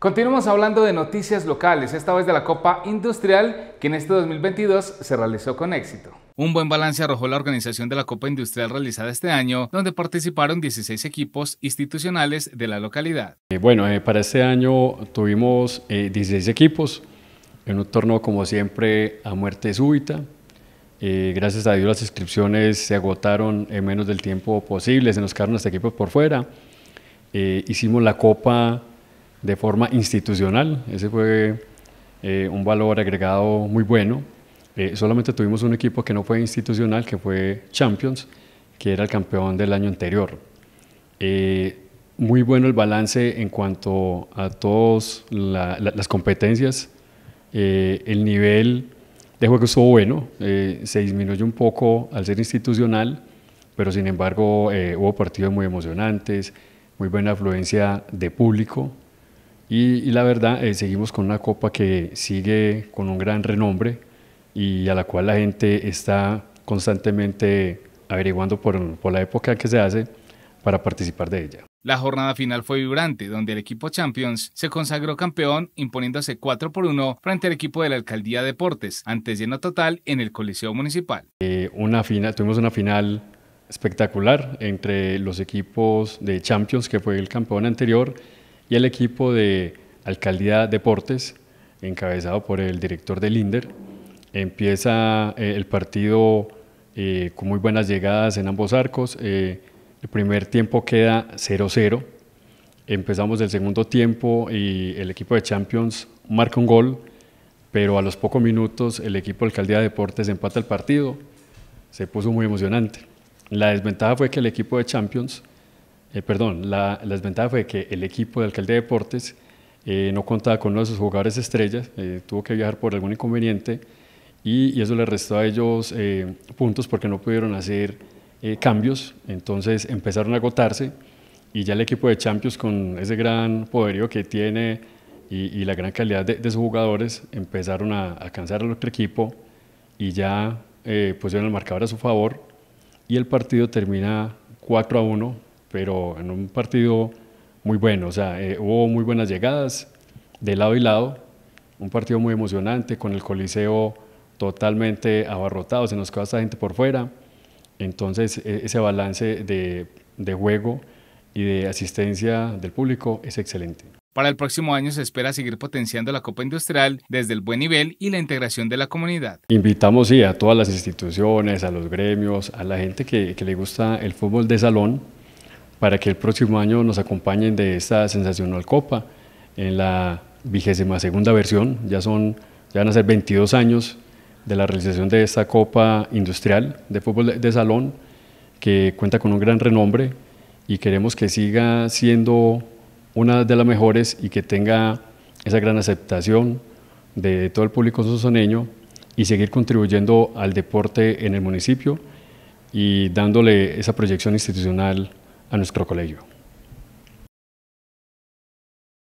Continuamos hablando de noticias locales, esta vez de la Copa Industrial, que en este 2022 se realizó con éxito. Un buen balance arrojó la organización de la Copa Industrial realizada este año, donde participaron 16 equipos institucionales de la localidad. Eh, bueno, eh, para este año tuvimos 16 eh, equipos, en un torno como siempre a muerte súbita. gracias a Dios las inscripciones se agotaron en menos del tiempo posible, se nos quedaron hasta equipos por fuera. hicimos la Copa de forma institucional. Ese fue eh, un valor agregado muy bueno. Eh, solamente tuvimos un equipo que no fue institucional, que fue Champions, que era el campeón del año anterior. Eh, muy bueno el balance en cuanto a todas las competencias. el nivel de juego estuvo bueno, se disminuyó un poco al ser institucional, pero sin embargo hubo partidos muy emocionantes, muy buena afluencia de público, y, la verdad, eh, seguimos con una copa que sigue con un gran renombre y a la cual la gente está constantemente averiguando por, la época que se hace para participar de ella. La jornada final fue vibrante, donde el equipo Champions se consagró campeón imponiéndose 4 por 1 frente al equipo de la Alcaldía Deportes, antes lleno total en el Coliseo Municipal. Eh, una tuvimos una final espectacular entre los equipos de Champions, que fue el campeón anterior, y el equipo de Alcaldía Deportes, encabezado por el director del INDER. Empieza eh, el partido eh, con muy buenas llegadas en ambos arcos. Eh, el primer tiempo queda 0-0. Empezamos el segundo tiempo y el equipo de Champions marca un gol, pero a los pocos minutos el equipo de Alcaldía Deportes empata el partido. Se puso muy emocionante. La desventaja fue que el equipo de Champions eh, perdón, la, desventaja fue que el equipo de Alcalde de Deportes eh, no contaba con uno de sus jugadores estrellas, eh, tuvo que viajar por algún inconveniente y, eso le restó a ellos puntos porque no pudieron hacer cambios, entonces empezaron a agotarse y ya el equipo de Champions con ese gran poderío que tiene y, la gran calidad de, sus jugadores empezaron a alcanzar al otro equipo y ya pusieron el marcador a su favor y el partido termina 4 a 1 pero en un partido muy bueno, o sea, eh, hubo muy buenas llegadas de lado y lado, un partido muy emocionante con el Coliseo totalmente abarrotado, se nos quedó esta gente por fuera, entonces e, ese balance de, juego y de asistencia del público es excelente. Para el próximo año se espera seguir potenciando la Copa Industrial desde el buen nivel y la integración de la comunidad. Invitamos sí, a todas las instituciones, a los gremios, a la gente que le gusta el fútbol de salón, para que el próximo año nos acompañen de esta sensacional copa en la vigésima segunda versión. Ya, son, ya van a ser 22 años de la realización de esta copa industrial de fútbol de salón que cuenta con un gran renombre y queremos que siga siendo una de las mejores y que tenga esa gran aceptación de todo el público sosoneño y seguir contribuyendo al deporte en el municipio y dándole esa proyección institucional a nuestro colegio.